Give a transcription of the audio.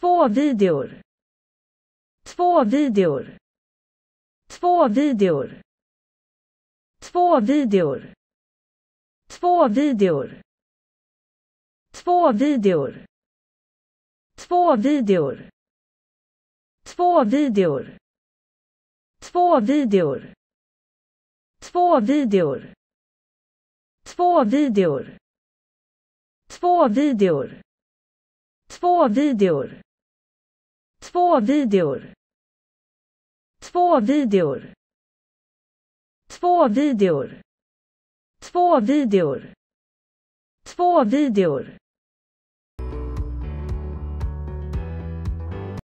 Två videor. Två videor. Två videor. Två videor. Två videor. Två videor. Två videor. Två videor. Två videor. Två videor. Två videor. Två videor. Två videor. Två videor. Två videor. Två videor. Två videor. Två videor.